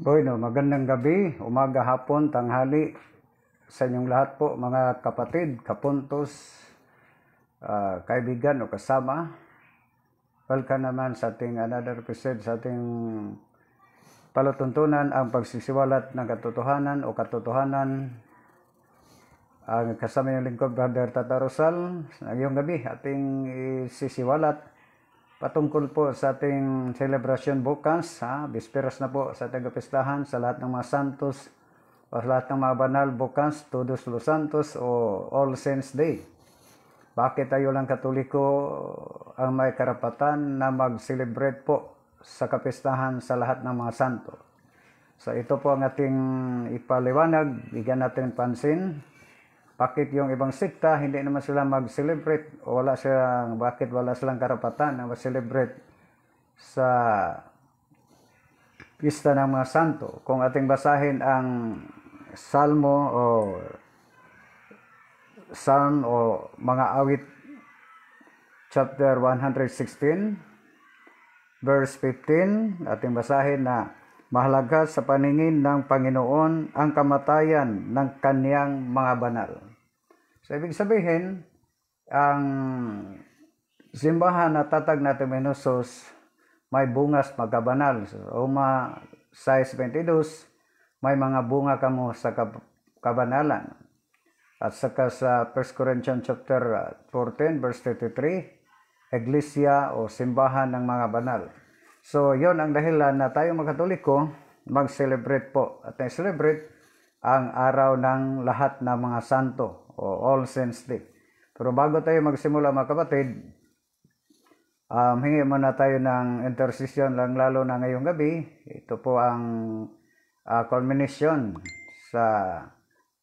Bueno, magandang gabi, umaga, hapon, tanghali sa inyong lahat po mga kapatid, kapuntos, uh, kaibigan o kasama. Welcome naman sa ating another episode sa ating palatuntunan ang pagsisiwalat ng katotohanan o katotohanan ang kasama ng lingkod Brother Tata Rosal ngayong gabi ating isisiwalat patungkol po sa ating celebration bukas, ha, bisperas na po sa ating kapistahan, sa lahat ng mga santos, o sa lahat ng mga banal bukas, Todos Los Santos o All Saints Day. Bakit tayo lang katoliko ang may karapatan na mag-celebrate po sa kapistahan sa lahat ng mga santo? So ito po ang ating ipaliwanag, bigyan natin pansin bakit yung ibang sekta, hindi naman sila mag-celebrate, wala silang, bakit wala silang karapatan na mag-celebrate sa pista ng mga santo. Kung ating basahin ang Salmo o Psalm o mga awit chapter 116 verse 15 ating basahin na mahalaga sa paningin ng Panginoon ang kamatayan ng kaniyang mga banal. So, ibig sabihin, ang simbahan na tatag na Minusos may bungas magabanal. So, Uma size 22, may mga bunga kamo sa kabanalan. At saka sa 1 Corinthians chapter 14 ah, verse 33, iglesia o simbahan ng mga banal. So, yon ang dahilan na tayo mga mag-celebrate po. At na-celebrate ang araw ng lahat ng mga santo o All Saints Day. Pero bago tayo magsimula mga kapatid, um, hingi muna tayo ng intercession lang lalo na ngayong gabi. Ito po ang uh, culmination sa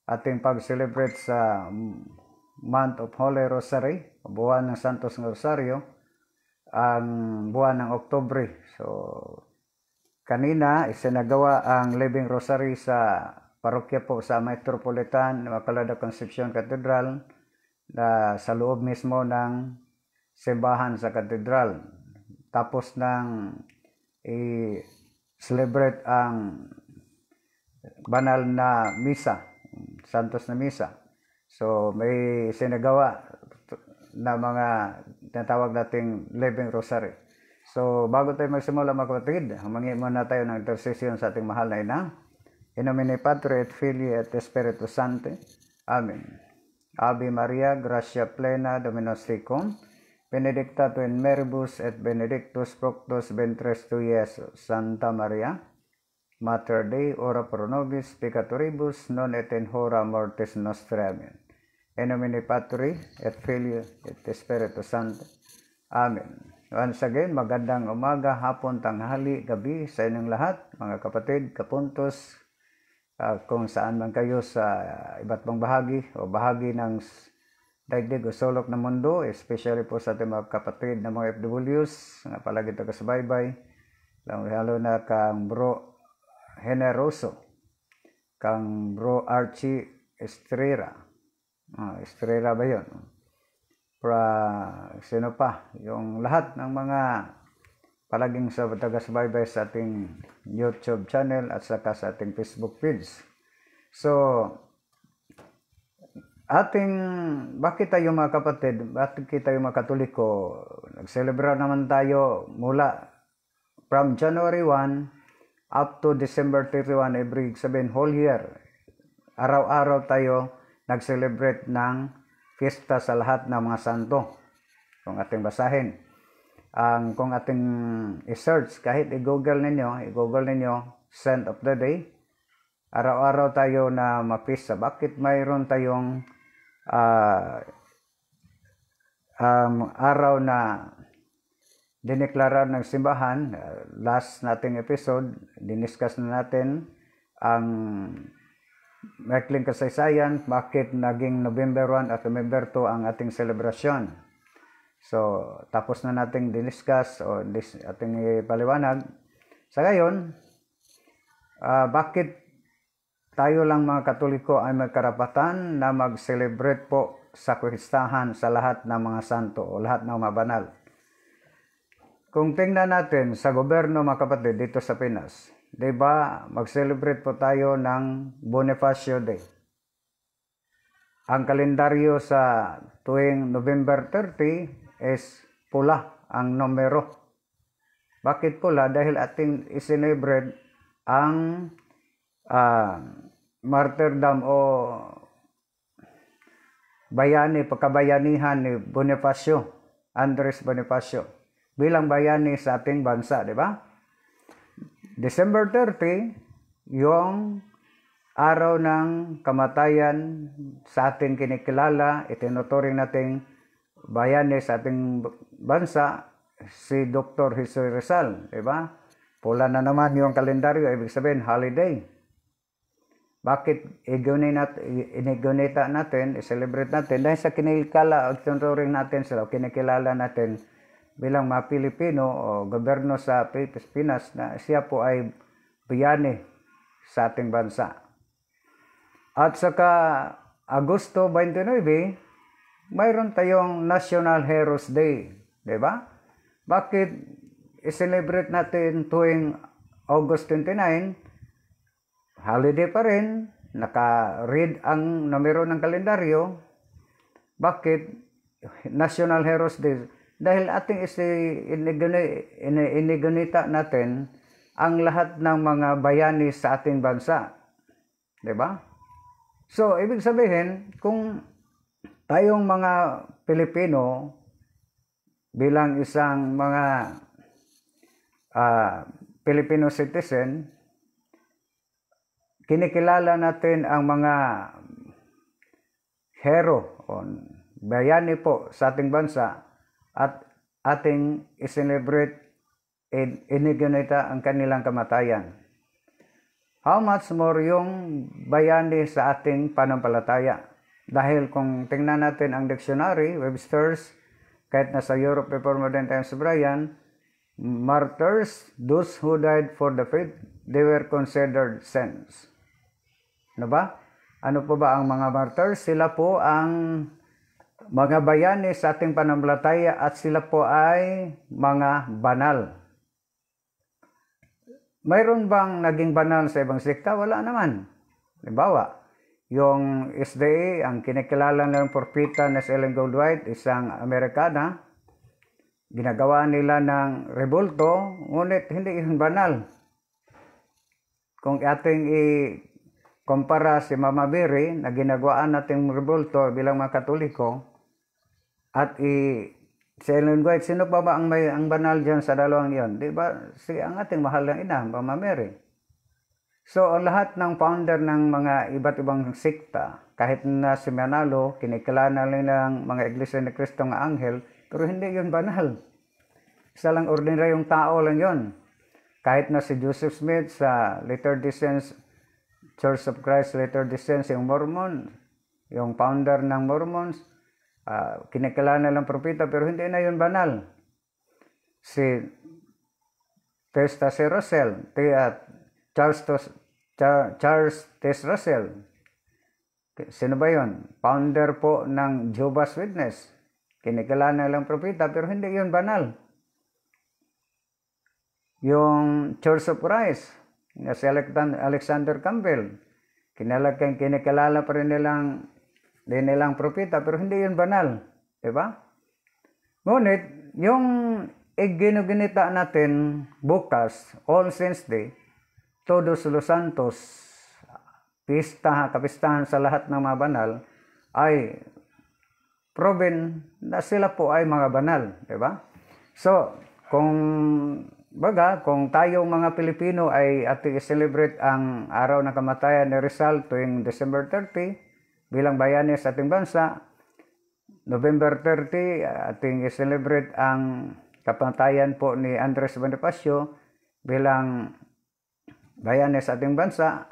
ating pag-celebrate sa month of Holy Rosary, buwan ng Santos ng Rosario, ang buwan ng Oktobre. So, kanina isinagawa ang Living Rosary sa parokya po sa Metropolitan Immaculada Concepcion Cathedral na sa loob mismo ng simbahan sa katedral. Tapos nang i-celebrate ang banal na misa, santos na misa. So may sinagawa na mga tinatawag nating living rosary. So bago tayo magsimula mga kapatid, humangi muna tayo ng intercession sa ating mahal na ina. In nomine Patri et Filii et Spiritus Sancti. Amen. Ave Maria, gratia plena, Dominus tecum, benedicta tu in meribus et benedictus fructus ventris tu Iesus. Santa Maria, Mater Dei, ora pro nobis peccatoribus, non et in hora mortis nostrae. Amen. In nomine Patri et Filii et Spiritus Sancti. Amen. Once again, magandang umaga, hapon, tanghali, gabi sa inyong lahat, mga kapatid, kapuntos, uh, kung saan man kayo sa iba't ibang bahagi o bahagi ng daigdig o solok ng mundo, especially po sa ating mga kapatid na mga FWs, nga palagi ito kasubaybay, lang halo na kang bro Generoso, kang bro Archie Estrera, uh, Estrera ba yun? Pra, sino pa? Yung lahat ng mga palaging sa tagasubaybay sa ating YouTube channel at saka sa ating Facebook page. So, ating, bakit tayo mga kapatid, bakit tayo mga katoliko, nag naman tayo mula from January 1 up to December 31 every sabihin whole year. Araw-araw tayo nag-celebrate ng fiesta sa lahat ng mga santo. Kung ating basahin ang kung ating i-search, kahit i-google ninyo, i-google ninyo, scent of the day, araw-araw tayo na mapisa. Bakit mayroon tayong uh, um, araw na dineklara ng simbahan, uh, last nating episode, diniscuss na natin ang maikling kasaysayan, bakit naging November 1 at November 2 ang ating selebrasyon. So, tapos na nating diniscuss o dis, ating ipaliwanag. Sa gayon, uh, ah, bakit tayo lang mga Katoliko ay may karapatan na mag-celebrate po sa kwistahan sa lahat ng mga santo o lahat ng mga banal? Kung tingnan natin sa gobyerno mga kapatid dito sa Pinas, 'di ba, mag-celebrate po tayo ng Bonifacio Day. Ang kalendaryo sa tuwing November 30 is pula ang numero. Bakit pula? Dahil ating isinibrate ang uh, martyrdom o bayani, pagkabayanihan ni Bonifacio, Andres Bonifacio, bilang bayani sa ating bansa, di ba? December 30, yung araw ng kamatayan sa ating kinikilala, itinuturing nating bayani sa ating bansa, si Dr. Jose Rizal, di ba? Pula na naman yung kalendaryo, ibig sabihin holiday. Bakit inigunita natin, i-celebrate natin? Dahil sa kinikala at natin sila, kinikilala natin bilang mga Pilipino o gobyerno sa Pilipinas na siya po ay biyani sa ating bansa. At saka Agosto 29, mayroon tayong National Heroes Day, 'di ba? Bakit i-celebrate natin tuwing August 29? Holiday pa rin, naka-read ang numero ng kalendaryo. Bakit National Heroes Day? Dahil ating inigunita natin ang lahat ng mga bayani sa ating bansa. 'Di ba? So, ibig sabihin, kung Tayong mga Pilipino bilang isang mga uh, Filipino citizen, kinikilala natin ang mga hero on bayani po sa ating bansa at ating i-celebrate in inigunita ang kanilang kamatayan. How much more yung bayani sa ating panampalataya? Dahil kung tingnan natin ang dictionary, Webster's, kahit nasa Europe before modern times Brian, martyrs, those who died for the faith, they were considered saints. Ano ba? Ano po ba ang mga martyrs? Sila po ang mga bayani sa ating panamlataya at sila po ay mga banal. Mayroon bang naging banal sa ibang sekta? Wala naman. Halimbawa, yung SDA, ang kinikilala ng propita na si Ellen Gold isang Amerikana, ginagawa nila ng rebulto, ngunit hindi yun banal. Kung ating i-kumpara si Mama Mary na ginagawaan natin rebulto bilang mga katoliko, at i si Ellen White, sino pa ba ang, may, ang banal dyan sa dalawang yon? Di ba? Si ang ating mahal na ina, Mama Mary. So lahat ng founder ng mga iba't ibang sekta, kahit na si Manalo, kinikilala nila ng mga iglesia ni Kristo nga anghel, pero hindi yun banal. Isa lang ordinaryong tao lang yun. Kahit na si Joseph Smith sa Latter Descents, Church of Christ Latter Descents, yung Mormon, yung founder ng Mormons, uh, kinikilala nilang propeta, pero hindi na yun banal. Si Testa si Russell, Tiat, Charles, Charles T. Russell. Sino ba yun? Founder po ng Jehovah's Witness. Kinikilala lang propeta pero hindi yun banal. Yung Church of Christ na si Alexander Campbell. Kinalagang kinikilala pa rin nilang din nilang propeta pero hindi yun banal. Diba? Ngunit, yung iginuginita natin bukas, All Saints Day, Todos los Santos, pista, kapistahan sa lahat ng mga banal, ay proven na sila po ay mga banal, di ba? So, kung baga, kung tayo mga Pilipino ay ating celebrate ang araw ng kamatayan ni Rizal tuwing December 30 bilang bayani sa ating bansa, November 30 ating celebrate ang kapatayan po ni Andres Bonifacio bilang bayani Bayanes ating bansa,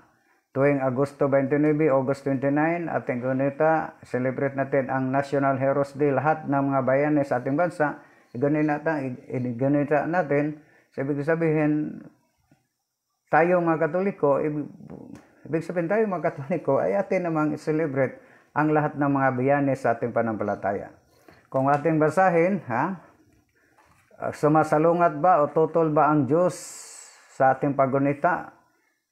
tuwing Agosto 29, August 29, ating kunita, celebrate natin ang National Heroes Day. Lahat ng mga bayani sa ating bansa, ganita, ganita natin. So, ibig sabihin, tayo mga Katoliko, ibig, ibig sabihin tayo mga Katoliko, ay atin namang celebrate ang lahat ng mga bayanes sa ating panampalataya. Kung ating basahin, ha? Sumasalungat ba o tutol ba ang Diyos sa ating pagunita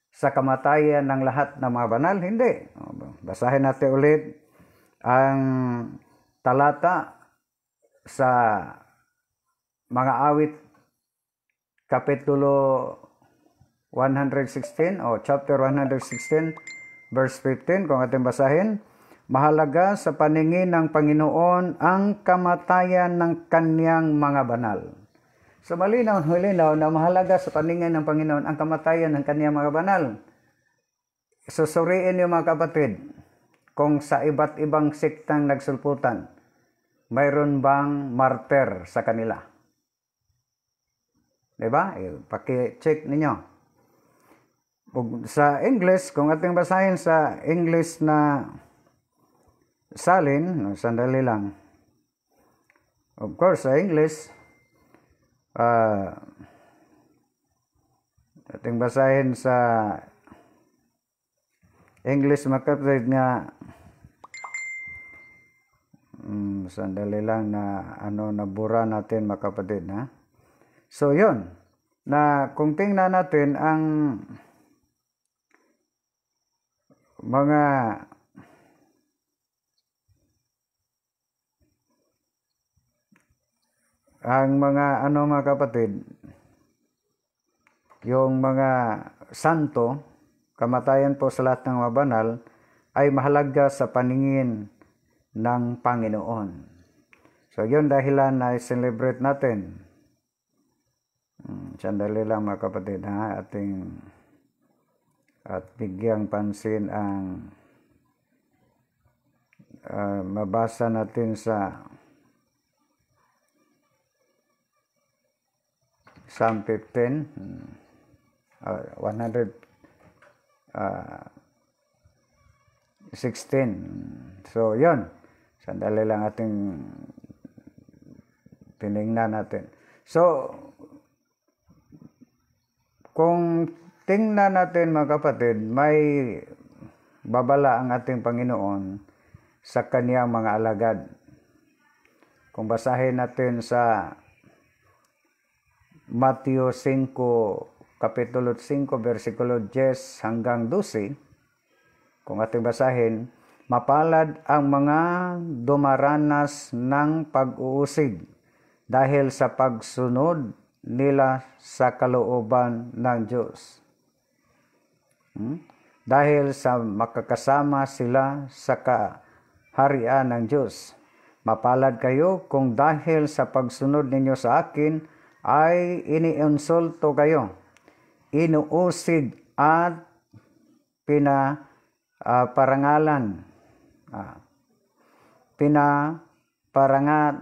sa kamatayan ng lahat ng mga banal? Hindi. Basahin natin ulit ang talata sa mga awit kapitulo 116 o chapter 116 verse 15 kung ating basahin mahalaga sa paningin ng Panginoon ang kamatayan ng kaniyang mga banal sa malinaw at hulinaw na mahalaga sa paningin ng Panginoon ang kamatayan ng kaniyang mga banal. Susuriin niyo mga kapatid kung sa iba't ibang sektang nagsulputan, mayroon bang martyr sa kanila? Diba? E, Paki-check ninyo sa English, kung ating basahin sa English na salin, sandali lang. Of course, sa English, uh, ating basahin sa English makapatid nga um, sandali lang na ano nabura natin makapatid ha so yon na kung tingnan natin ang mga ang mga ano mga kapatid, yung mga santo, kamatayan po sa lahat ng mabanal ay mahalaga sa paningin ng Panginoon. So, yun dahilan na celebrate natin. Hmm, sandali lang mga kapatid ha, ating at bigyang pansin ang uh, mabasa natin sa Psalm 15, hmm, uh, 100, 16. Uh, hmm. So, yon Sandali lang ating tinignan natin. So, kung tingnan natin mga kapatid, may babala ang ating Panginoon sa kaniyang mga alagad. Kung basahin natin sa Matthew 5, Kapitulo 5, versikulo 10 hanggang 12, kung ating basahin, Mapalad ang mga dumaranas ng pag-uusig dahil sa pagsunod nila sa kalooban ng Diyos. Hmm? Dahil sa makakasama sila sa kaharian ng Diyos. Mapalad kayo kung dahil sa pagsunod ninyo sa akin ay iniinsulto kayo, inuusig at pina Uh, ah, parangat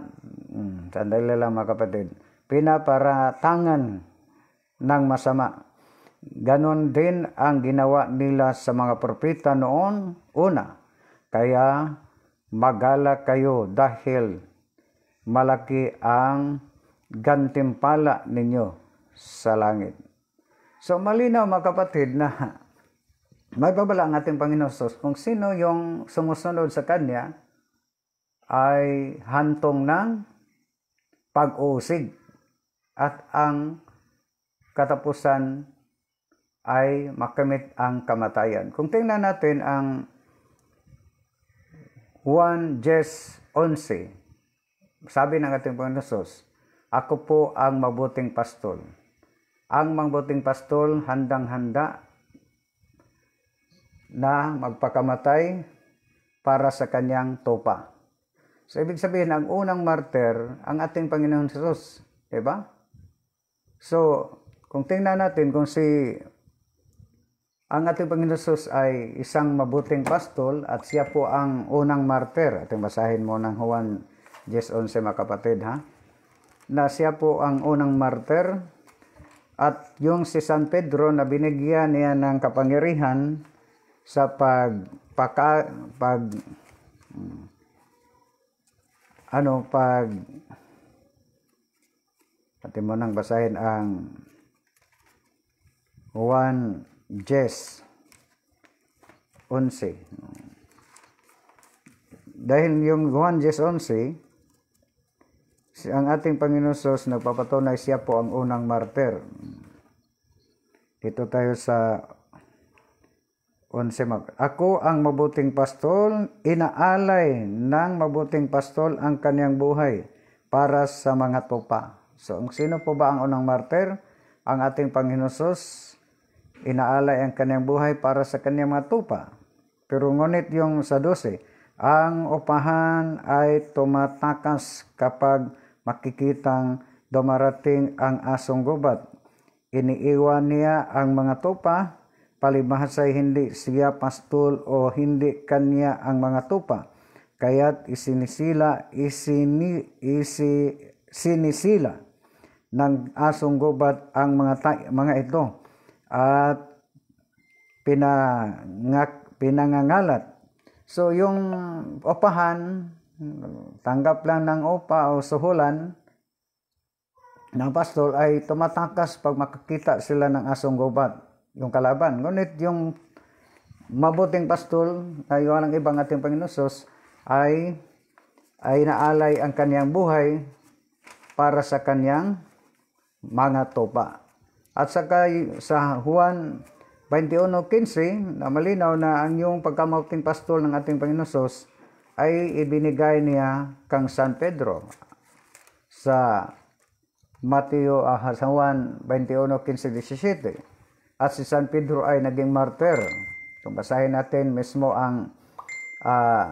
hmm, sandali lang mga kapatid, pinaparatangan ng masama. Ganon din ang ginawa nila sa mga propeta noon una. Kaya magala kayo dahil malaki ang gantimpala ninyo sa langit. So malinaw mga kapatid na may babala ang ating Panginoon Sos kung sino yung sumusunod sa Kanya ay hantong ng pag-uusig at ang katapusan ay makamit ang kamatayan. Kung tingnan natin ang 1 Jes 11, sabi ng ating Panginoon Sos, ako po ang mabuting pastol. Ang mabuting pastol handang-handa na magpakamatay para sa kanyang tupa. So, ibig sabihin, ang unang martyr, ang ating Panginoon Jesus. Diba? So, kung tingnan natin kung si ang ating Panginoon Jesus ay isang mabuting pastol at siya po ang unang martyr. At basahin mo ng Juan 10.11 makapatid, kapatid ha na siya po ang unang martyr at yung si San Pedro na binigyan niya ng kapangyarihan sa pag paka, mm, pag ano pag pati mo nang basahin ang Juan Jess 11 dahil yung Juan Jess 11 ang ating Panginoon Sos nagpapatunay siya po ang unang martyr. Dito tayo sa 11 mag. Ako ang mabuting pastol, inaalay ng mabuting pastol ang kanyang buhay para sa mga tupa. So, ang sino po ba ang unang martyr? Ang ating Panginoon Sos, inaalay ang kanyang buhay para sa kanyang mga tupa. Pero ngunit yung sa 12, ang upahan ay tumatakas kapag makikitang dumarating ang asong gubat. Iniiwan niya ang mga tupa, palibhasa'y hindi siya pastol o hindi kanya ang mga tupa. Kaya't isinisila, isini, isi, sinisila ng asong gubat ang mga, ta- mga ito at pinangak, pinangangalat. So yung opahan tanggap lang ng opa o suhulan ng pastol ay tumatakas pag makakita sila ng asong gubat, yung kalaban. Ngunit yung mabuting pastol ay walang ibang ating Panginoon ay ay naalay ang kanyang buhay para sa kanyang mga tupa. At saka sa Juan 21.15 na malinaw na ang yung pagkamabuting pastol ng ating Panginoon ay ibinigay niya kang San Pedro sa Mateo uh, ah, sa Juan 21:15-17 at si San Pedro ay naging martyr. Kung basahin natin mismo ang uh,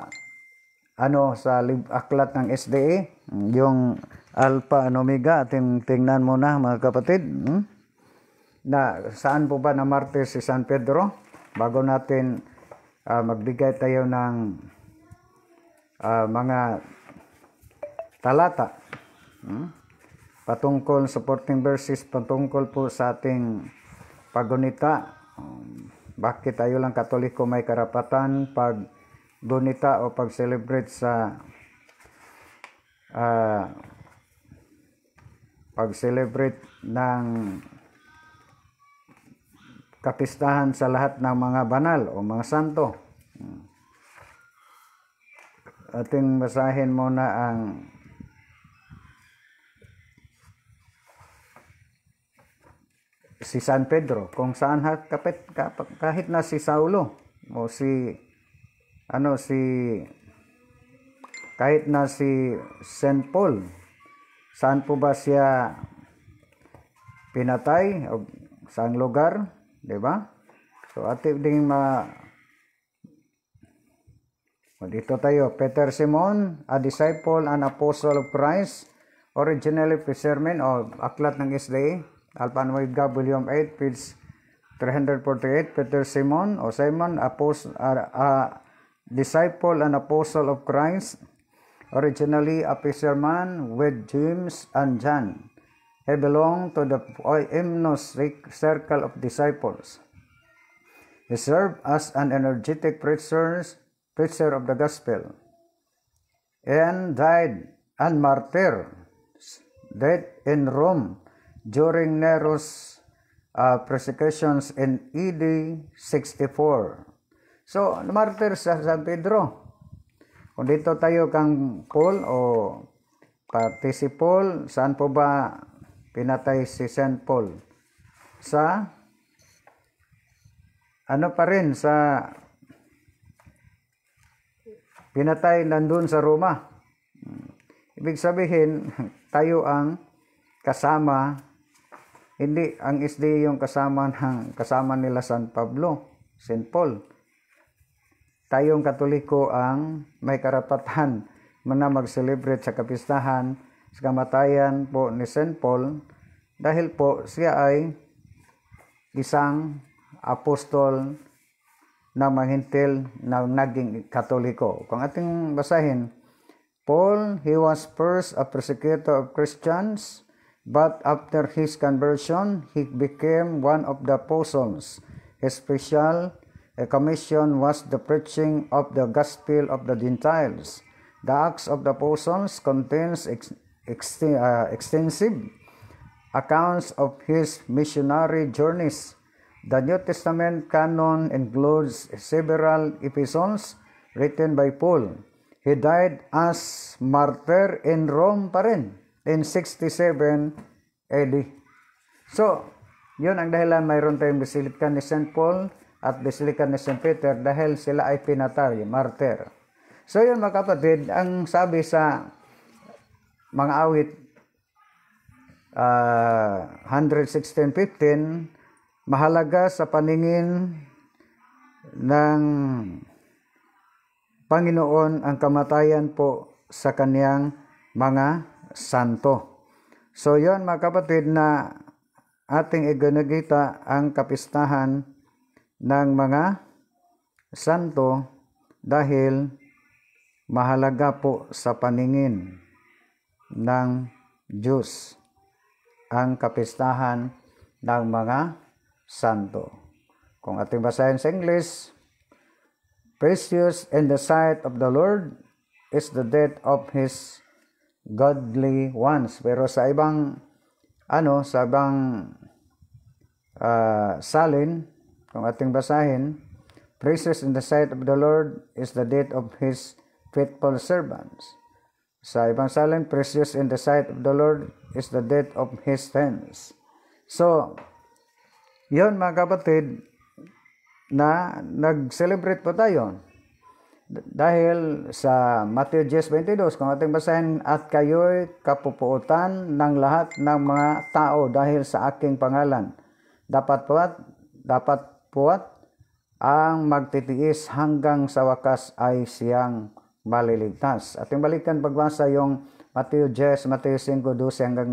ano sa aklat ng SDA, yung Alpha and Omega, ating tingnan na mga kapatid. Hmm? Na saan po ba na martyr si San Pedro? Bago natin uh, magbigay tayo ng uh, mga talata hmm? patungkol supporting verses patungkol po sa ating pagunita um, bakit tayo lang katoliko may karapatan pag gunita o pag celebrate sa uh, pag celebrate ng kapistahan sa lahat ng mga banal o mga santo ating masahin muna ang si San Pedro kung saan kapit, kahit na si Saulo o si ano si kahit na si St. Paul saan po ba siya pinatay o saang lugar di ba so ating ding ma Well, dito tayo, Peter Simon, a disciple and apostle of Christ, originally fisherman o aklat ng Isday, eh. Alpha and Omega, Volume 8, page 348, Peter Simon o Simon, apostle, uh, a disciple and apostle of Christ, originally a fisherman with James and John. He belonged to the Emnos circle of disciples. He served as an energetic preacher preacher of the gospel, and died a martyr, dead in Rome during Nero's uh, persecutions in AD e 64. So, ano martyr sa San Pedro. Kung dito tayo kang Paul o pati si Paul, saan po ba pinatay si St. Paul? Sa ano pa rin sa pinatay nandun sa Roma. Ibig sabihin, tayo ang kasama, hindi ang SD yung kasama, ng, kasama nila San Pablo, St. Paul. Tayong katoliko ang may karapatan na mag-celebrate sa kapistahan sa kamatayan po ni St. Paul dahil po siya ay isang apostol na maghintil na naging katoliko. Kung ating basahin, Paul, he was first a persecutor of Christians, but after his conversion, he became one of the apostles. His special eh, commission was the preaching of the gospel of the Gentiles. The Acts of the Apostles contains ex ex uh, extensive accounts of his missionary journeys The New Testament canon includes several epistles written by Paul. He died as martyr in Rome pa rin in 67 AD. So, yun ang dahilan mayroon tayong Basilica ni St. Paul at Basilica ni St. Peter dahil sila ay pinatay, martyr. So yun mga kapatid, ang sabi sa mga awit uh, ah, 116.15, mahalaga sa paningin ng Panginoon ang kamatayan po sa kaniyang mga santo. So yon mga kapatid na ating iginagita ang kapistahan ng mga santo dahil mahalaga po sa paningin ng Diyos ang kapistahan ng mga Santo. Kung ating basahin sa English, Precious in the sight of the Lord is the death of His godly ones. Pero sa ibang, ano, sa ibang uh, salin, kung ating basahin, Precious in the sight of the Lord is the death of His faithful servants. Sa ibang salin, precious in the sight of the Lord is the death of His saints. So, Yon mga kapatid, na nag-celebrate pa tayo. Dahil sa Matthew 10.22, kung ating basahin, at kayo'y kapupuutan ng lahat ng mga tao dahil sa aking pangalan. Dapat puwat, dapat puwat, ang magtitiis hanggang sa wakas ay siyang maliligtas. Ating balikan pagbasa yung Matthew 10, Matthew 5, 12 hanggang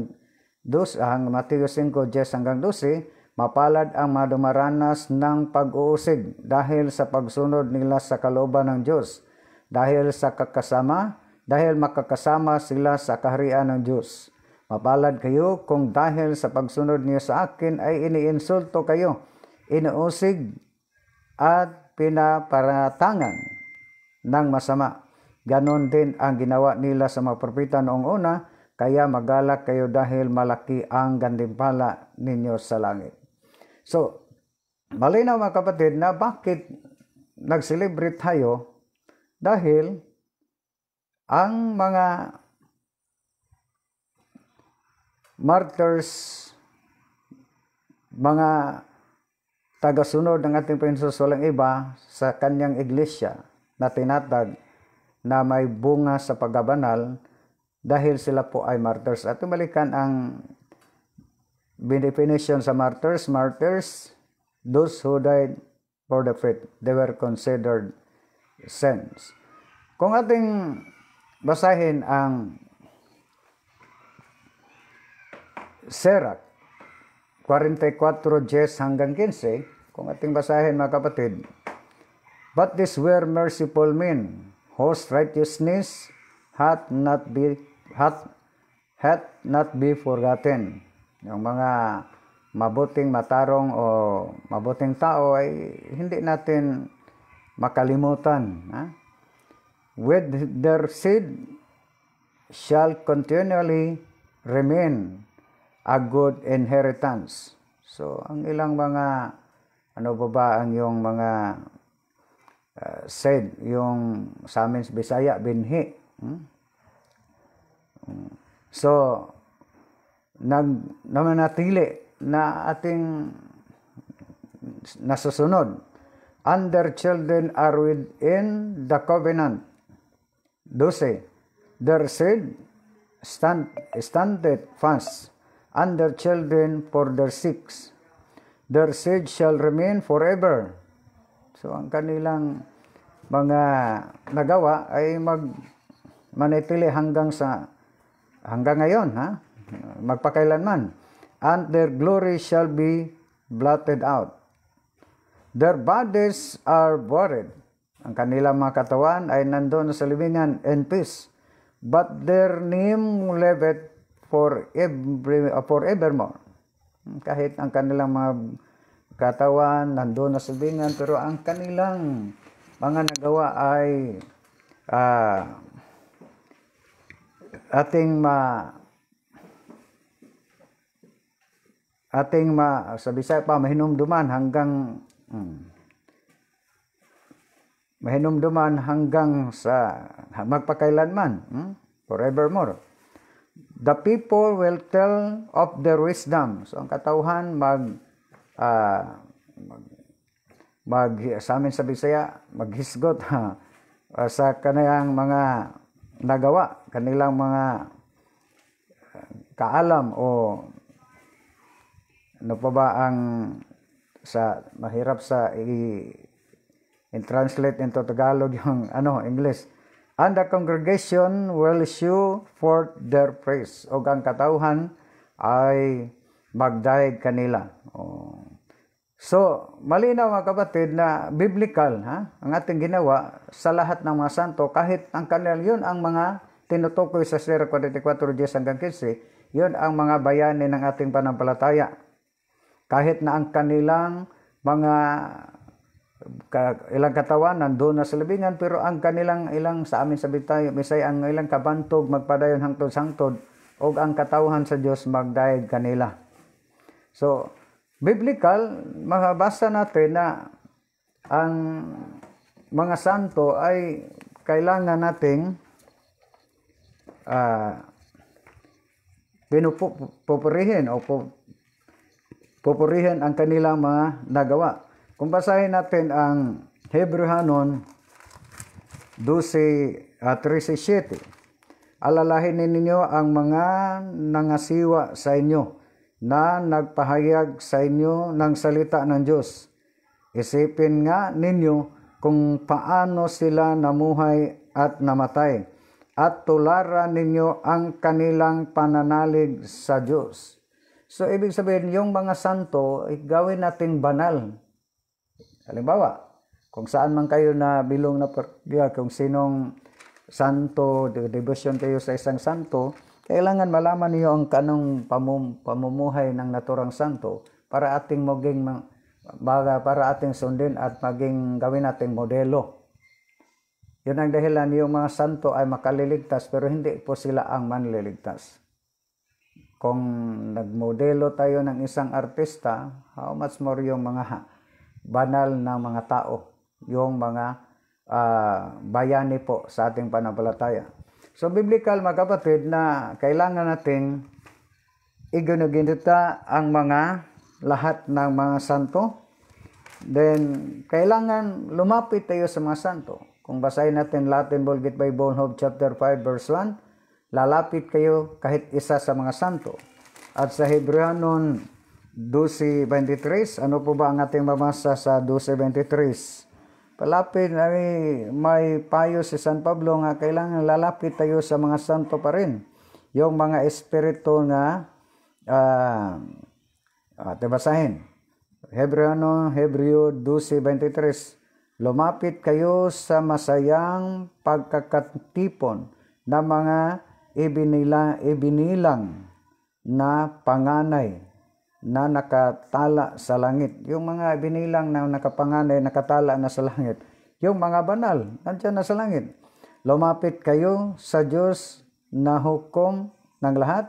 12, ang Matthew 5, 10 hanggang 12, Mapalad ang madumaranas ng pag-uusig dahil sa pagsunod nila sa kalooban ng Diyos, dahil sa kakasama, dahil makakasama sila sa kaharian ng Diyos. Mapalad kayo kung dahil sa pagsunod niyo sa akin ay iniinsulto kayo, inuusig at pinaparatangan ng masama. Ganon din ang ginawa nila sa mga propeta noong una, kaya magalak kayo dahil malaki ang gandimpala ninyo sa langit. So, malinaw mga kapatid na bakit nag-celebrate tayo dahil ang mga martyrs, mga tagasunod ng ating Panginoon walang iba sa kanyang iglesia na tinatag na may bunga sa pagabanal dahil sila po ay martyrs. At tumalikan ang by definition sa martyrs, martyrs, those who died for the faith, they were considered saints. Kung ating basahin ang Sirach 44 hanggang 15, kung ating basahin mga kapatid, But these were merciful men, whose righteousness hath not be hath, hath not be forgotten, yung mga mabuting matarong o mabuting tao ay hindi natin makalimutan. Ha? With their seed shall continually remain a good inheritance. So, ang ilang mga, ano ba ba ang yung mga uh, said, yung sa amin Bisaya, binhi. Hmm? So, nag namanatili na ating nasusunod under children are within the covenant 12 their seed stand standeth fast under children for their six their seed shall remain forever so ang kanilang mga nagawa ay mag manitili hanggang sa hanggang ngayon ha magpakailanman. And their glory shall be blotted out. Their bodies are buried. Ang kanilang mga katawan ay nandoon sa libingan in peace. But their name liveth for, every, uh, for evermore. Kahit ang kanilang mga katawan nandoon sa libingan, pero ang kanilang mga nagawa ay uh, ating ma ating ma, sa Bisaya pa duman hanggang hmm, duman hanggang sa magpakailanman hmm, forevermore the people will tell of their wisdom so ang katauhan mag uh, mag, mag sa amin sa Bisaya maghisgot ha, ah, sa kaniyang mga nagawa kanilang mga ah, kaalam o ano pa ba ang sa mahirap sa i in translate into Tagalog yung ano English and the congregation will shew for their praise o ang katauhan ay magdaig kanila o, so malinaw mga kapatid na biblical ha ang ating ginawa sa lahat ng mga santo kahit ang kanil yun ang mga tinutukoy sa 044 hanggang 15 yun ang mga bayani ng ating panampalataya kahit na ang kanilang mga ka, ilang katawan nandoon na sa libingan pero ang kanilang ilang sa amin sa Bitay misay ang ilang kabantog magpadayon hangtod sangtod og ang katawhan sa Dios magdayeg kanila so biblical mahabasa natin na ang mga santo ay kailangan nating uh, ah, pinupupurihin o pupurihin ang kanilang mga nagawa. Kung basahin natin ang Hebrew Hanon 12, uh, 13.7 Alalahin ninyo ang mga nangasiwa sa inyo na nagpahayag sa inyo ng salita ng Diyos. Isipin nga ninyo kung paano sila namuhay at namatay at tularan ninyo ang kanilang pananalig sa Diyos. So, ibig sabihin, yung mga santo, eh, gawin natin banal. Halimbawa, kung saan man kayo na bilong na partiya, kung sinong santo, devotion kayo sa isang santo, kailangan malaman niyo ang kanong pamum, pamumuhay ng naturang santo para ating maging baga para ating sundin at maging gawin nating modelo. Yun ang dahilan yung mga santo ay makaliligtas pero hindi po sila ang manliligtas kung nagmodelo tayo ng isang artista, how much more yung mga banal na mga tao, yung mga uh, bayani po sa ating panampalataya. So, biblical mga kapatid na kailangan nating iginuginita ang mga lahat ng mga santo. Then, kailangan lumapit tayo sa mga santo. Kung basahin natin Latin Vulgate Bible, Hope chapter 5 verse 1, lalapit kayo kahit isa sa mga santo. At sa Hebreanon 12.23, ano po ba ang ating mamasa sa 12.23? Palapit na may payo si San Pablo nga kailangan lalapit tayo sa mga santo pa rin. Yung mga espiritu nga uh, ah, at uh, basahin. Hebreano, Hebreo 12.23 Lumapit kayo sa masayang pagkakatipon ng mga ibinila, ibinilang na panganay na nakatala sa langit. Yung mga binilang na nakapanganay, nakatala na sa langit. Yung mga banal, nandiyan na sa langit. Lumapit kayo sa Diyos na hukom ng lahat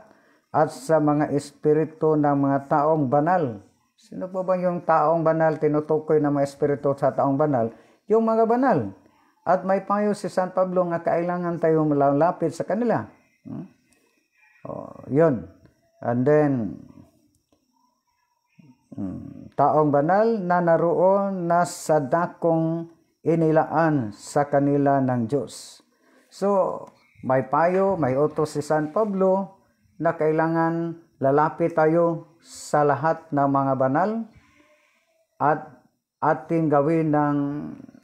at sa mga espiritu ng mga taong banal. Sino po ba yung taong banal? Tinutukoy na mga espiritu sa taong banal. Yung mga banal. At may payo si San Pablo nga kailangan tayong malapit sa kanila Hmm? Oh, yun. And then, hmm, taong banal na naroon na sa dakong inilaan sa kanila ng Diyos. So, may payo, may utos si San Pablo na kailangan lalapit tayo sa lahat ng mga banal at ating gawin ng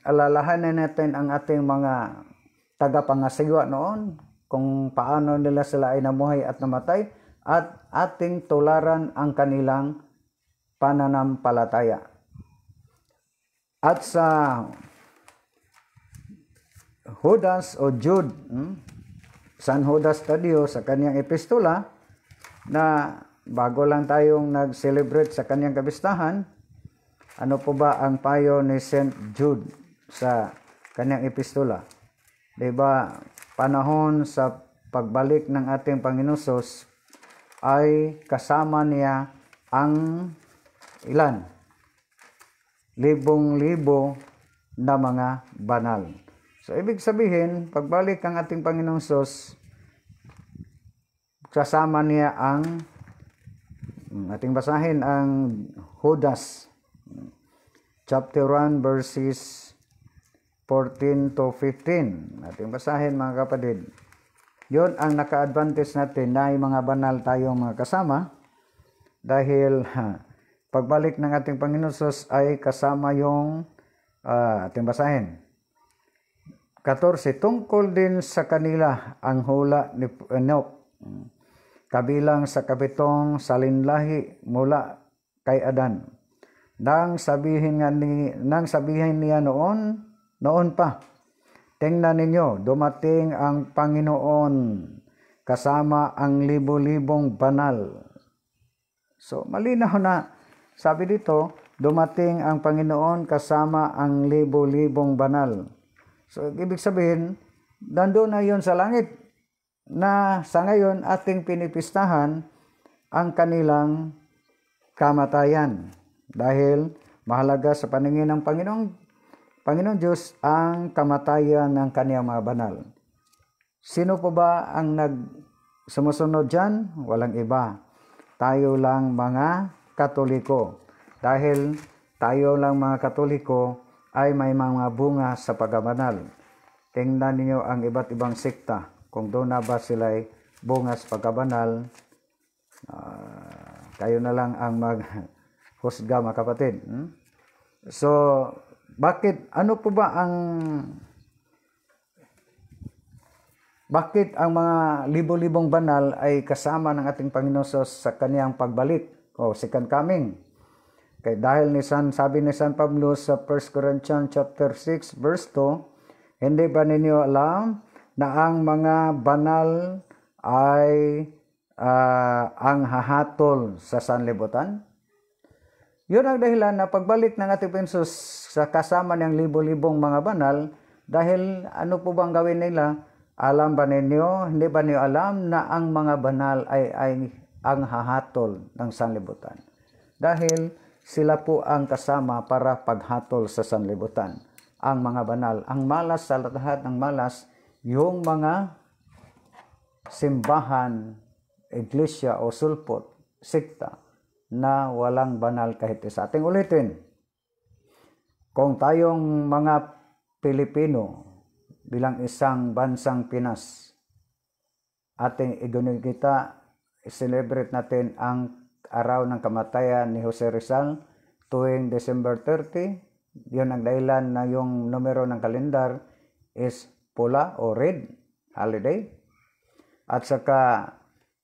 alalahanin natin ang ating mga tagapangasiwa noon kung paano nila sila ay namuhay at namatay at ating tularan ang kanilang pananampalataya. At sa Judas o Jude, hmm? San Judas Tadio sa kanyang epistola na bago lang tayong nag-celebrate sa kanyang kabistahan, ano po ba ang payo ni St. Jude sa kanyang epistola? 'Di ba? panahon sa pagbalik ng ating Panginoon ay kasama niya ang ilan? Libong-libo na mga banal. So, ibig sabihin, pagbalik ng ating Panginoong Sos, kasama niya ang ating basahin ang Judas chapter 1 verses 14 to 15. Ating basahin mga kapatid. Yun ang naka-advantage natin na dahil mga banal tayong mga kasama dahil ha, pagbalik ng ating Panginoon Sos ay kasama yung uh, ating basahin. 14. Tungkol din sa kanila ang hula ni Enoch, kabilang sa kapitong salinlahi mula kay Adan. Nang sabihin, nga ni, nang sabihin niya noon, noon pa, tingnan ninyo, dumating ang Panginoon kasama ang libo-libong banal. So, malinaw na, sabi dito, dumating ang Panginoon kasama ang libo-libong banal. So, ibig sabihin, nandoon na yon sa langit na sa ngayon ating pinipistahan ang kanilang kamatayan. Dahil mahalaga sa paningin ng Panginoong Panginoon Diyos ang kamatayan ng kaniyang mga banal. Sino po ba ang nag sumusunod dyan? Walang iba. Tayo lang mga katoliko. Dahil tayo lang mga katoliko ay may mga bunga sa pagkabanal. Tingnan ninyo ang iba't ibang sekta kung doon na ba sila ay bunga sa pagkabanal. Uh, kayo na lang ang mag husga mga kapatid. Hmm? So, bakit ano po ba ang bakit ang mga libo-libong banal ay kasama ng ating Panginoon sa kaniyang pagbalik o second coming? Kay dahil ni San, sabi ni San Pablo sa 1 Corinthians chapter 6 verse 2, hindi ba ninyo alam na ang mga banal ay uh, ang hahatol sa sanlibutan? Yun ang dahilan na pagbalik ng ating Atipensus sa kasama ng libo-libong mga banal dahil ano po bang gawin nila? Alam ba ninyo? Hindi ba niyo alam na ang mga banal ay, ay ang hahatol ng sanlibutan? Dahil sila po ang kasama para paghatol sa sanlibutan. Ang mga banal, ang malas sa lahat ng malas, yung mga simbahan, iglesia o sulpot, sikta na walang banal kahit isa. Ating ulitin, kung tayong mga Pilipino bilang isang bansang Pinas, ating igunigita, i-celebrate natin ang araw ng kamatayan ni Jose Rizal tuwing December 30. Yun ang dahilan na yung numero ng kalendar is pula o red holiday. At saka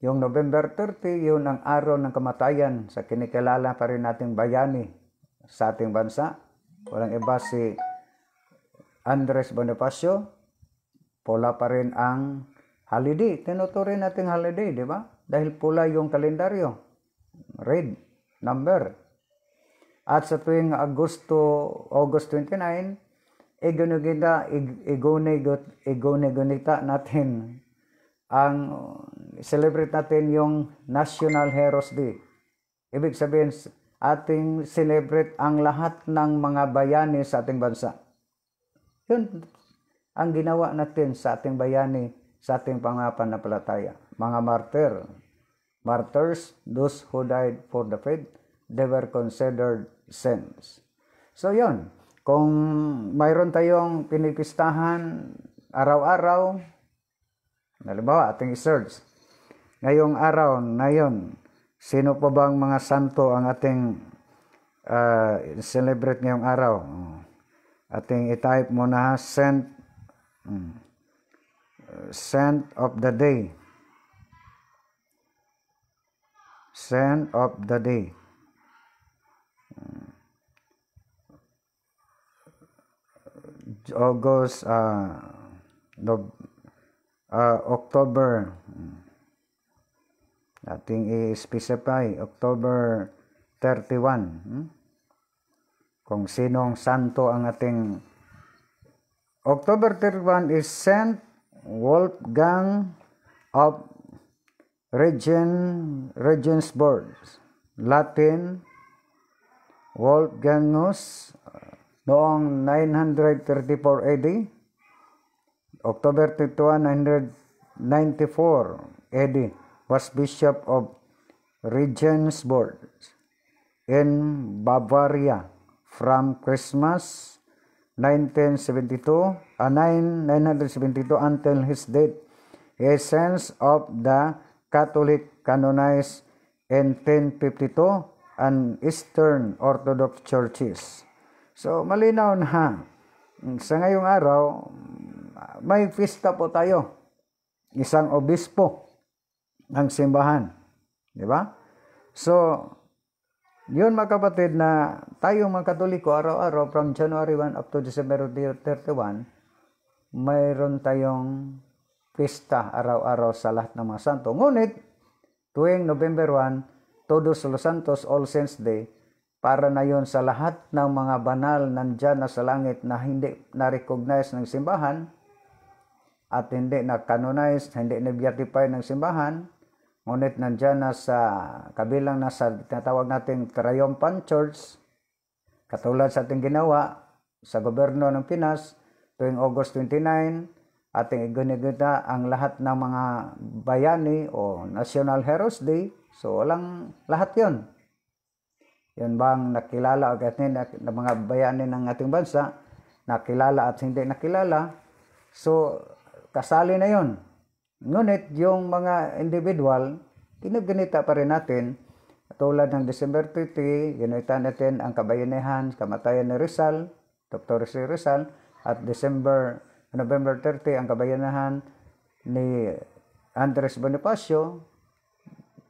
yung November 30, yun ang araw ng kamatayan sa kinikilala pa rin nating bayani sa ating bansa. Walang iba si Andres Bonifacio. Pula pa rin ang holiday. Tinuturin nating holiday, di ba? Dahil pula yung kalendaryo. Red number. At sa tuwing Agosto, August 29, igunigita, ig, igunigot, igunigunita natin ang celebrate natin yung National Heroes Day. Ibig sabihin, ating celebrate ang lahat ng mga bayani sa ating bansa. Yun ang ginawa natin sa ating bayani, sa ating pangapanapalataya. Mga martyr, martyrs, those who died for the faith, they were considered saints. So yun, kung mayroon tayong pinipistahan araw-araw, halimbawa ating search ngayong araw na yon, sino pa bang mga santo ang ating uh, celebrate ngayong araw? Ating itype mo na Saint, hmm, Saint of the Day. Saint of the Day. August, uh, ah, no, uh, ah, October, hmm, Ating i-specify October 31. Hmm? Kung sinong santo ang ating October 31 is Saint Wolfgang of Regen, Regensburg, Latin Wolfgangus noong 934 AD, October 31, 994 AD was Bishop of Regensburg in Bavaria from Christmas 1972, uh, 9, 972 until his death, a sense of the Catholic canonized in 1052 and Eastern Orthodox churches. So, malinaw na hmm, sa ngayong araw, may pista po tayo. Isang obispo ng simbahan. Di ba? So, yun mga kapatid na tayo mga katoliko araw-araw from January 1 up to December 31, mayroon tayong pista araw-araw sa lahat ng mga santo. Ngunit, tuwing November 1, Todos los Santos All Saints Day, para na yon sa lahat ng mga banal nandyan na sa langit na hindi na-recognize ng simbahan at hindi na-canonize, hindi na-beatify ng simbahan, Ngunit nandiyan na sa kabilang na sa tinatawag nating Triumphant Church, katulad sa ating ginawa sa gobyerno ng Pinas, tuwing August 29, ating igunigita ang lahat ng mga bayani o National Heroes Day. So, walang lahat yon Yun bang nakilala o ng mga bayani ng ating bansa, nakilala at hindi nakilala. So, kasali na yon Ngunit yung mga individual, ginaganita pa rin natin. Tulad ng December 30, ginita natin ang kabayanihan, kamatayan ni Rizal, Dr. Si Rizal, at December, November 30, ang kabayanihan ni Andres Bonifacio.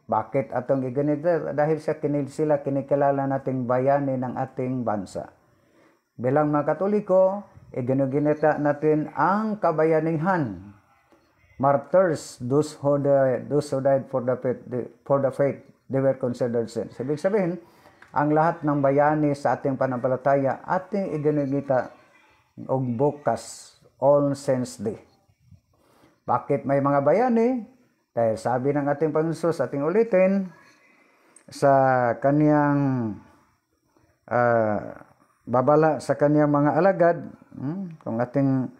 Bakit atong iganita? Dahil sa kinil sila kinikilala nating bayani ng ating bansa. Bilang mga Katoliko, iginuginita natin ang kabayanihan martyrs, those who died, those who died for the faith, for the faith, they were considered saints. Ibig sabihin, ang lahat ng bayani sa ating panampalataya, ating iginigita og bukas, All Saints Day. Bakit may mga bayani? Dahil sabi ng ating Panginoon, ating ulitin, sa kaniyang uh, babala sa kaniyang mga alagad, hmm, kung ating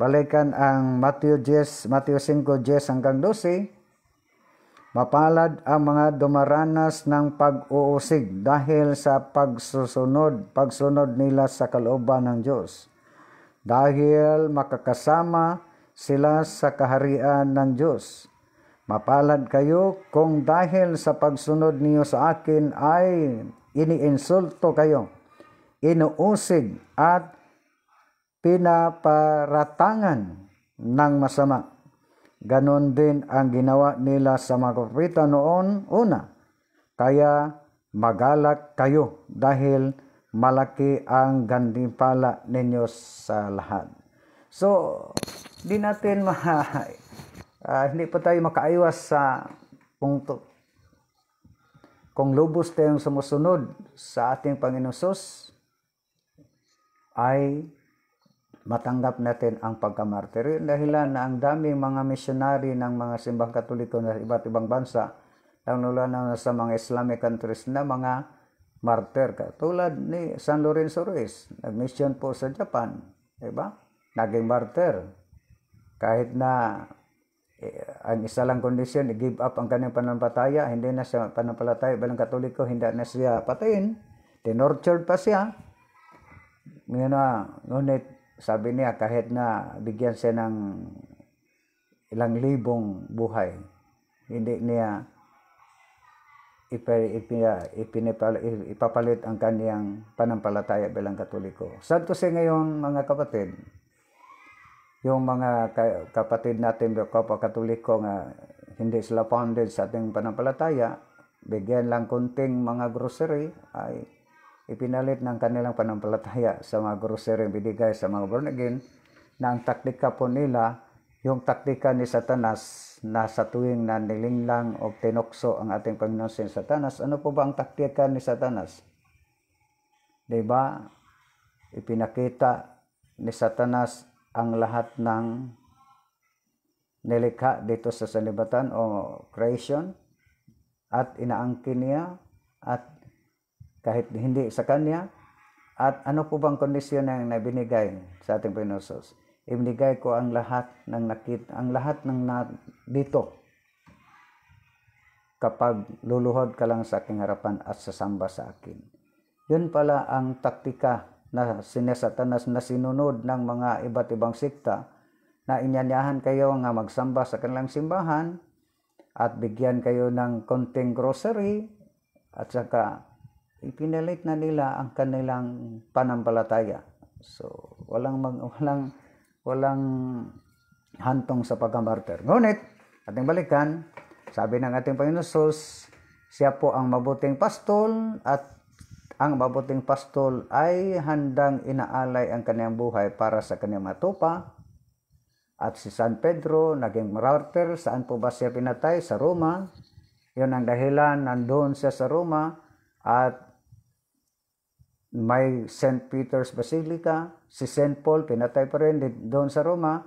Balikan ang Matthew 10, Matthew 5, 10 hanggang 12. Mapalad ang mga dumaranas ng pag-uusig dahil sa pagsusunod, pagsunod nila sa kalooban ng Diyos. Dahil makakasama sila sa kaharian ng Diyos. Mapalad kayo kung dahil sa pagsunod niyo sa akin ay iniinsulto kayo, inuusig at pinaparatangan ng masama. Ganon din ang ginawa nila sa mga propeta noon una. Kaya magalak kayo dahil malaki ang gantimpala ninyo sa lahat. So, di natin ma uh, hindi pa tayo makaiwas sa punto. to, kung lubos tayong sumusunod sa ating Panginoon ay matanggap natin ang pagkamartiryo dahilan na ang daming mga missionary ng mga simbang katoliko na iba't ibang bansa nula na sa mga Islamic countries na mga martyr katulad ni San Lorenzo Ruiz nag-mission po sa Japan di ba naging martyr kahit na eh, ang isa lang kondisyon i-give up ang kanyang panampalataya hindi na siya panampalataya bilang katoliko hindi na siya patayin tinortured pa siya Ngayon na, ngunit sabi niya kahit na bigyan siya ng ilang libong buhay, hindi niya ipapalit ang kaniyang panampalataya bilang katoliko. Sad kasi ngayon mga kapatid, yung mga kapatid natin, kapwa katoliko nga hindi sila founded sa ating panampalataya, bigyan lang kunting mga grocery, ay ipinalit ng kanilang panampalataya sa mga grocery binigay sa mga born again na ang taktika po nila yung taktika ni Satanas na sa tuwing nanilinglang o tinokso ang ating Panginoon sa Satanas, ano po ba ang taktika ni Satanas? ba diba? Ipinakita ni Satanas ang lahat ng nilikha dito sa sanibatan o creation at inaangkin niya at kahit hindi sa Kanya? At ano po bang kondisyon ng nabinigay sa ating Pinosos? Ibinigay ko ang lahat ng nakit, ang lahat ng na, dito kapag luluhod ka lang sa aking harapan at sasamba sa akin. Yun pala ang taktika na sinasatanas na sinunod ng mga iba't ibang sikta na inyanyahan kayo nga magsamba sa kanilang simbahan at bigyan kayo ng konting grocery at saka ipinalit na nila ang kanilang panampalataya. So, walang mag, walang walang hantong sa pagkamartir. Ngunit, ating balikan, sabi ng ating Panginoon siya po ang mabuting pastol at ang mabuting pastol ay handang inaalay ang kanyang buhay para sa kanyang matupa. At si San Pedro, naging martyr, saan po ba siya pinatay? Sa Roma. Yun ang dahilan, nandoon siya sa Roma at may St. Peter's Basilica, si St. Paul pinatay pa rin doon sa Roma.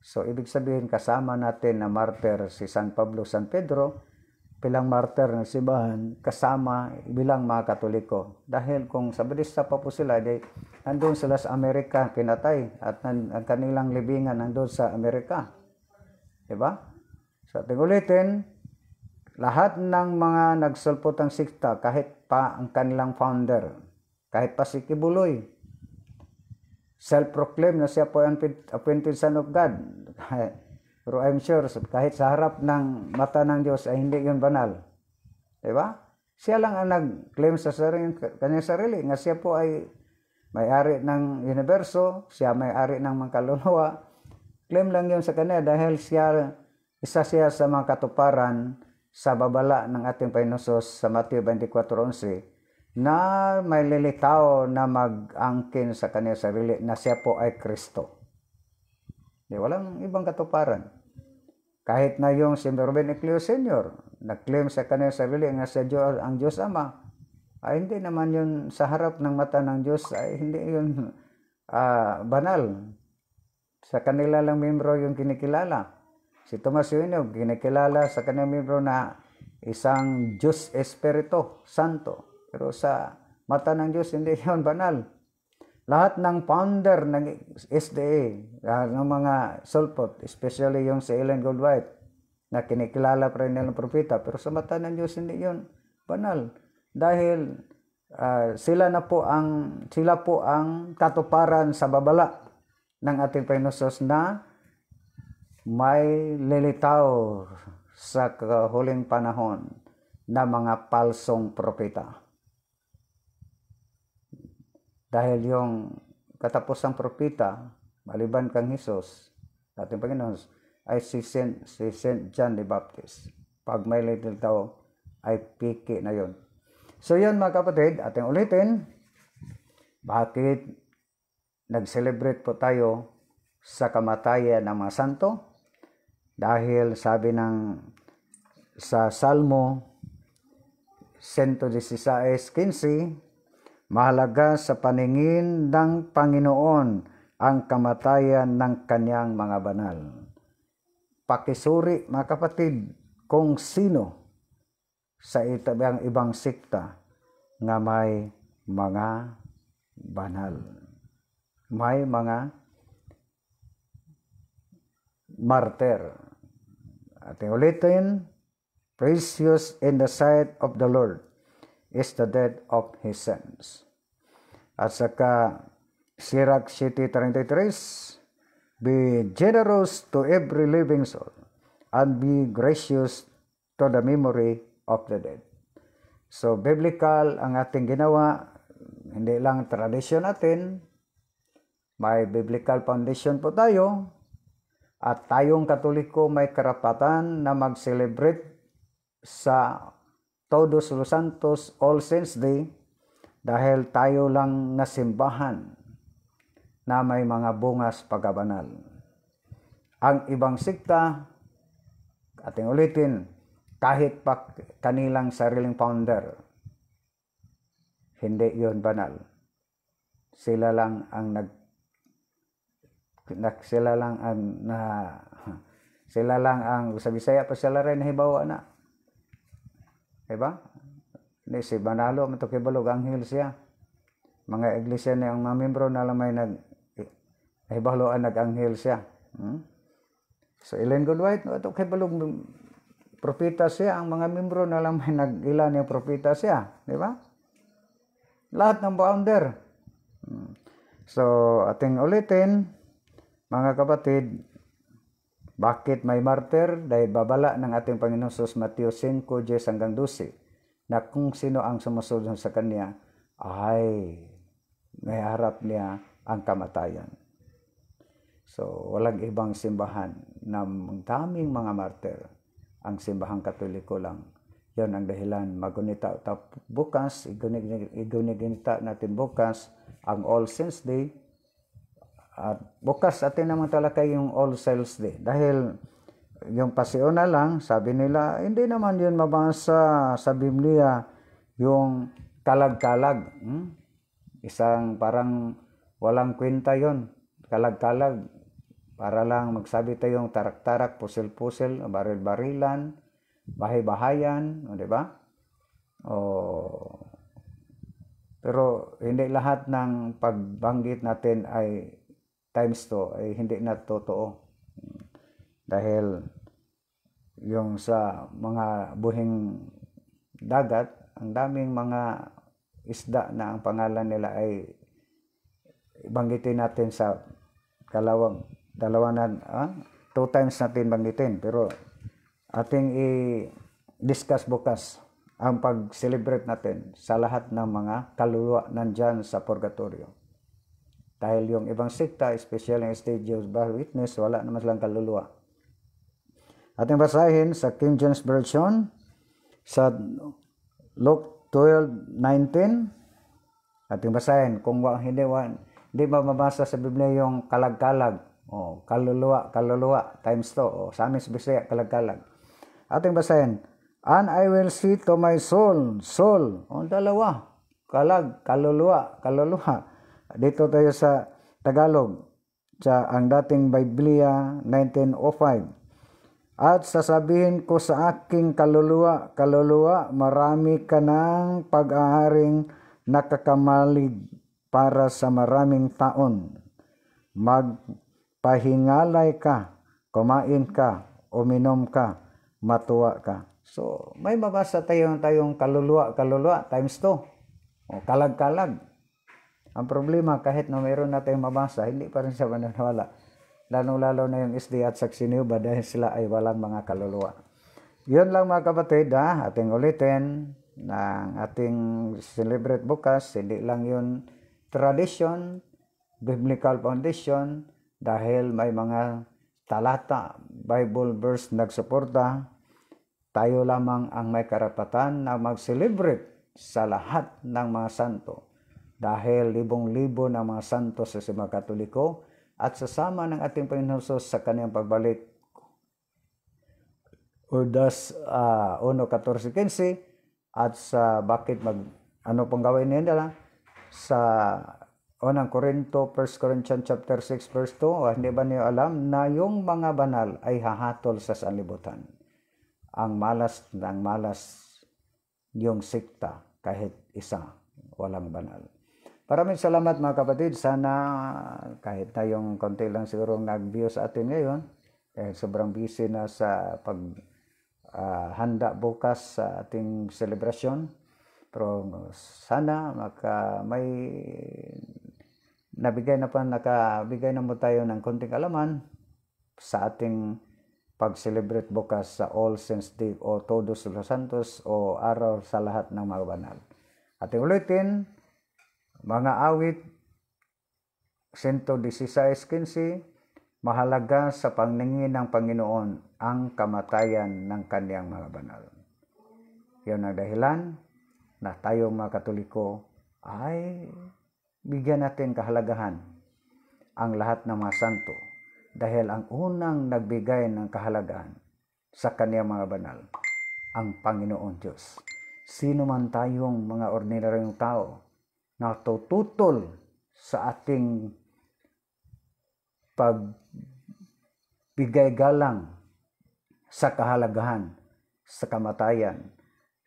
So ibig sabihin kasama natin na martyr si San Pablo San Pedro, bilang martyr ng simbahan kasama bilang mga Katoliko. Dahil kung sa Budista pa po sila, di, nandun sila sa Amerika pinatay at ang kanilang libingan nandun sa Amerika. Diba? So ating ulitin, lahat ng mga nagsulpot ng sikta kahit pa ang kanilang founder kahit pa si Kibuloy, self proclaimed na siya po ang appointed son of God. Pero I'm sure, kahit sa harap ng mata ng Diyos ay hindi yun banal. Diba? Siya lang ang nag-claim sa sarili, kanyang sarili, nga siya po ay may-ari ng universo, siya may-ari ng mga kaluluwa. Claim lang yun sa kanya dahil siya, isa siya sa mga katuparan sa babala ng ating Painusos sa Matthew 24.11 na may lilitaw na mag-angkin sa kanya sarili na siya po ay Kristo. Di walang ibang katuparan. Kahit na yung si Mervin Eclio Sr. nag-claim sa kanya sarili nga sa Diyos, ang Diyos Ama, ay hindi naman yun sa harap ng mata ng Diyos ay hindi yun uh, banal. Sa kanila lang membro yung kinikilala. Si Tomas Yunog, kinikilala sa kanyang membro na isang Diyos Espiritu Santo pero sa mata ng Diyos, hindi yon banal. Lahat ng founder ng SDA, lahat ng mga sulpot, especially yung si Ellen Goldwhite, na kinikilala pa rin nilang propeta, pero sa mata ng Diyos, hindi yon banal. Dahil uh, sila na po ang sila po ang katuparan sa babala ng ating Panginoon na may lilitaw sa huling panahon na mga palsong propeta. Dahil yung katapos ng propeta, maliban kang Hesus, ating Panginoon, ay si Saint, si Saint John the Baptist. Pag may little tao, ay piki na yon. So yun mga kapatid, ating ulitin, bakit nag-celebrate po tayo sa kamatayan ng mga santo? Dahil sabi ng sa Salmo 116.15, Mahalaga sa paningin ng Panginoon ang kamatayan ng kanyang mga banal. Pakisuri mga kapatid kung sino sa itabang ibang sikta nga may mga banal. May mga martyr. At ulitin, precious in the sight of the Lord is the death of his sons. At saka, Sirach City 33, Be generous to every living soul, and be gracious to the memory of the dead. So, biblical ang ating ginawa, hindi lang tradisyon natin, may biblical foundation po tayo, at tayong katoliko may karapatan na mag-celebrate sa Todos Los Santos All Saints Day dahil tayo lang na simbahan na may mga bungas pagabanal. Ang ibang sikta, ating ulitin, kahit pa kanilang sariling founder, hindi yon banal. Sila lang ang nag sila lang ang na sila lang ang sa Bisaya pa sila rin hibawa na Diba? Ni si Banalo, Matukibalog, Anghel siya. Mga iglesia na ang mamembro na lang may nag nahibaloan nag-anghel siya. Hmm? So Ellen Goldwhite, ito kay Balog, propita siya, ang mga membro na lang may nag-ila niya propita siya. Di ba? Lahat ng founder. Hmm. So, ating ulitin, mga kapatid, bakit may martyr? Dahil babala ng ating Panginoon sa Mateo 5, 12 na kung sino ang sumusunod sa Kanya ay may harap niya ang kamatayan. So, walang ibang simbahan na daming mga martyr. Ang simbahang katoliko lang. Yan ang dahilan. Magunita bukas, iguniginita natin bukas ang All Saints Day at bukas atin naman talaga yung all sales day. Dahil yung pasiona lang, sabi nila, hindi naman yun mabasa sa Biblia yung kalag-kalag. Hmm? Isang parang walang kwenta yon Kalag-kalag. Para lang magsabi tayong tarak-tarak, pusil-pusil, baril-barilan, bahay-bahayan, di ba? Oh. Pero hindi lahat ng pagbanggit natin ay times to ay hindi na totoo. Dahil yung sa mga buhing dagat, ang daming mga isda na ang pangalan nila ay banggitin natin sa kalawang dalawa na ah, two times natin banggitin pero ating i-discuss bukas ang pag-celebrate natin sa lahat ng mga kaluluwa nandyan sa purgatorio. Dahil yung ibang sikta, especially yung state Jehovah's Witness, wala naman silang kaluluwa. Ating basahin sa King James Version, sa Luke 12:19 ating basahin kung wa, hindi wa, hindi ba mabasa sa Biblia yung kalag-kalag o kaluluwa kaluluwa times to o sa amin sa kalag-kalag ating basahin and I will see to my soul soul o dalawa kalag kaluluwa kaluluwa dito tayo sa Tagalog, sa ang dating Biblia 1905. At sasabihin ko sa aking kaluluwa, kaluluwa, marami ka ng pag-aaring nakakamalig para sa maraming taon. Magpahingalay ka, kumain ka, uminom ka, matuwa ka. So, may mabasa tayong tayong kaluluwa, kaluluwa times 2. O kalag-kalag. Ang problema, kahit na mayroon na mabasa, hindi pa rin siya mananawala. Lalo-lalo na yung SD at Saksinuba dahil sila ay walang mga kaluluwa. Yun lang mga kapatid, ha? ating ulitin ng ating celebrate bukas. Hindi lang yun tradition, biblical foundation, dahil may mga talata, Bible verse nagsuporta. Tayo lamang ang may karapatan na mag-celebrate sa lahat ng mga santo dahil libong-libo ng mga santo sa mga katoliko at sasama ng ating Panginoon sa kanyang pagbalik Udas uh, 1.14.15 at sa bakit mag ano pong gawin niya nila sa unang Korinto 1 Corinthians chapter 6 verse 2 ah, hindi ba niyo alam na yung mga banal ay hahatol sa sanlibutan ang malas ng malas yung sikta kahit isa walang banal Maraming salamat mga kapatid. Sana kahit tayong konti lang siguro nag-view sa atin ngayon, dahil sobrang busy na sa pag uh, handa bukas sa ating celebration. Pero sana maka may nabigay na pa nakabigay na mo tayo ng konting alaman sa ating pag-celebrate bukas sa All Saints Day o Todos los Santos o Araw sa lahat ng mga banal. Ating ulitin, mga awit 116.15 Mahalaga sa paningin ng Panginoon ang kamatayan ng kaniyang mga banal. Yun ang dahilan na tayo mga katoliko ay bigyan natin kahalagahan ang lahat ng mga santo dahil ang unang nagbigay ng kahalagahan sa kaniyang mga banal ang Panginoon Diyos. Sino man tayong mga ordinaryong tao natututol sa ating pagbigay galang sa kahalagahan sa kamatayan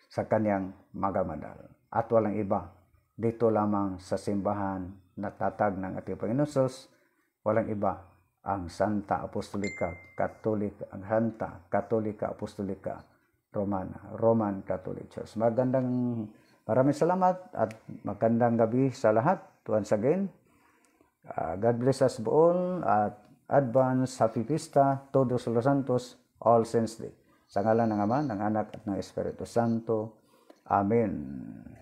sa kanyang magamadal. At walang iba, dito lamang sa simbahan na tatag ng ating Panginoon Sos, walang iba ang Santa Apostolika, Katolika, ang Santa Katolika Apostolika Romana, Roman Catholic Church. Magandang Maraming salamat at magandang gabi sa lahat. Once again, uh, God bless us all at advance Happy Pista, Todos los Santos, All Saints Day. Sa ngalan ng Ama, ng Anak at ng Espiritu Santo. Amen.